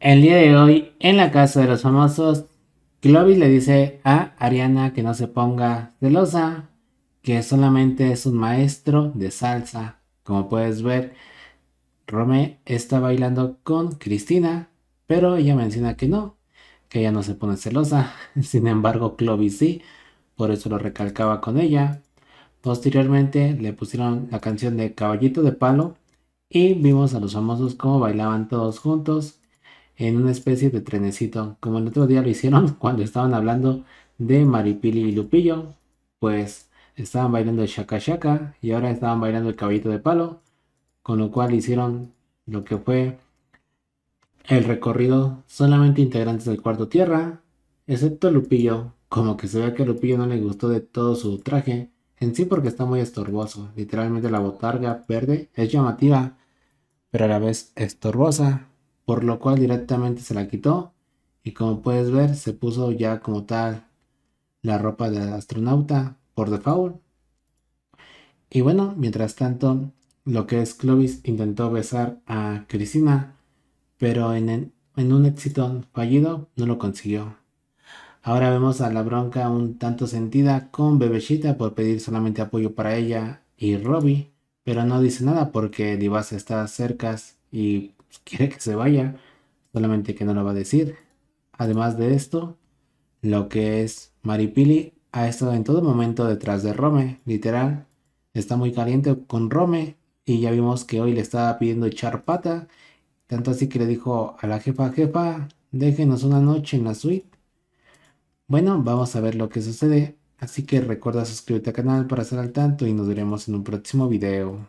El día de hoy, en la casa de los famosos, Clovis le dice a Ariana que no se ponga celosa, que solamente es un maestro de salsa. Como puedes ver, Rome está bailando con Cristina, pero ella menciona que no, que ella no se pone celosa. Sin embargo, Clovis sí, por eso lo recalcaba con ella. Posteriormente le pusieron la canción de Caballito de Palo y vimos a los famosos cómo bailaban todos juntos en una especie de trenecito, como el otro día lo hicieron cuando estaban hablando de Maripili y Lupillo, pues estaban bailando el Shaka Shaka y ahora estaban bailando el Caballito de Palo, con lo cual hicieron lo que fue el recorrido solamente integrantes del cuarto tierra, excepto Lupillo, como que se ve que a Lupillo no le gustó de todo su traje en sí porque está muy estorboso. Literalmente la botarga verde es llamativa, pero a la vez estorbosa, por lo cual directamente se la quitó y como puedes ver se puso ya como tal la ropa de astronauta por default. Y bueno, mientras tanto, lo que es Clovis intentó besar a Cristina, pero en, en un éxito fallido no lo consiguió. Ahora vemos a la bronca un tanto sentida con Bebeshita por pedir solamente apoyo para ella y Robbie, pero no dice nada porque Divas está cerca y quiere que se vaya, solamente que no lo va a decir. Además de esto, lo que es Maripili ha estado en todo momento detrás de Rome, literal, está muy caliente con Rome y ya vimos que hoy le estaba pidiendo echar pata, tanto así que le dijo a la jefa, jefa, déjenos una noche en la suite bueno, vamos a ver lo que sucede, así que recuerda suscribirte al canal para estar al tanto y nos veremos en un próximo video.